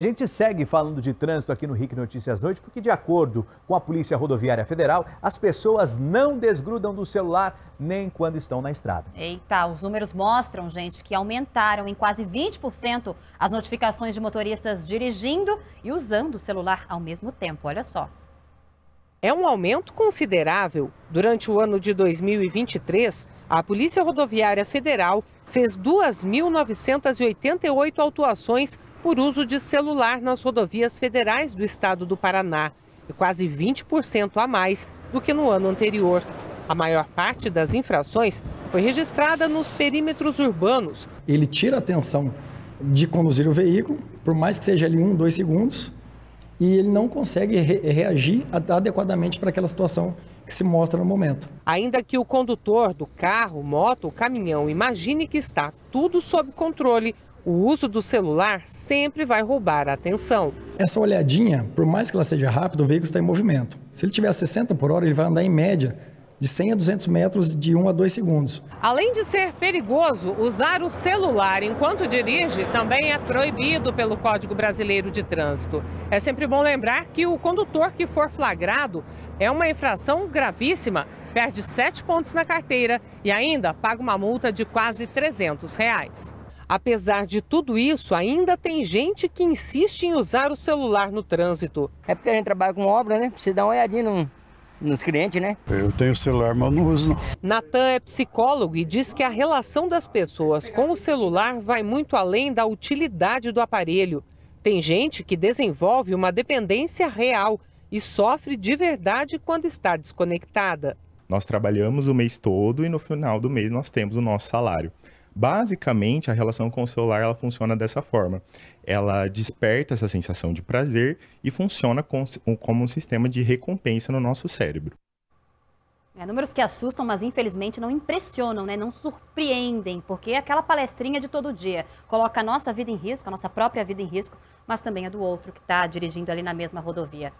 A gente segue falando de trânsito aqui no RIC Notícias Noite, porque de acordo com a Polícia Rodoviária Federal, as pessoas não desgrudam do celular nem quando estão na estrada. Eita, os números mostram, gente, que aumentaram em quase 20% as notificações de motoristas dirigindo e usando o celular ao mesmo tempo, olha só. É um aumento considerável. Durante o ano de 2023, a Polícia Rodoviária Federal fez 2.988 autuações por uso de celular nas rodovias federais do estado do Paraná, e quase 20% a mais do que no ano anterior. A maior parte das infrações foi registrada nos perímetros urbanos. Ele tira a atenção de conduzir o veículo, por mais que seja ali um, dois segundos, e ele não consegue re reagir adequadamente para aquela situação que se mostra no momento. Ainda que o condutor do carro, moto, caminhão imagine que está tudo sob controle, o uso do celular sempre vai roubar a atenção. Essa olhadinha, por mais que ela seja rápida, o veículo está em movimento. Se ele tiver a 60 por hora, ele vai andar em média de 100 a 200 metros de 1 a 2 segundos. Além de ser perigoso, usar o celular enquanto dirige também é proibido pelo Código Brasileiro de Trânsito. É sempre bom lembrar que o condutor que for flagrado é uma infração gravíssima, perde 7 pontos na carteira e ainda paga uma multa de quase 300 reais. Apesar de tudo isso, ainda tem gente que insiste em usar o celular no trânsito. É porque a gente trabalha com obra, né? Precisa dar uma olhadinha no, nos clientes, né? Eu tenho celular, mas não uso Natan é psicólogo e diz que a relação das pessoas com o celular vai muito além da utilidade do aparelho. Tem gente que desenvolve uma dependência real e sofre de verdade quando está desconectada. Nós trabalhamos o mês todo e no final do mês nós temos o nosso salário. Basicamente, a relação com o celular ela funciona dessa forma. Ela desperta essa sensação de prazer e funciona com, como um sistema de recompensa no nosso cérebro. É, números que assustam, mas infelizmente não impressionam, né? não surpreendem, porque é aquela palestrinha de todo dia coloca a nossa vida em risco, a nossa própria vida em risco, mas também a do outro que está dirigindo ali na mesma rodovia.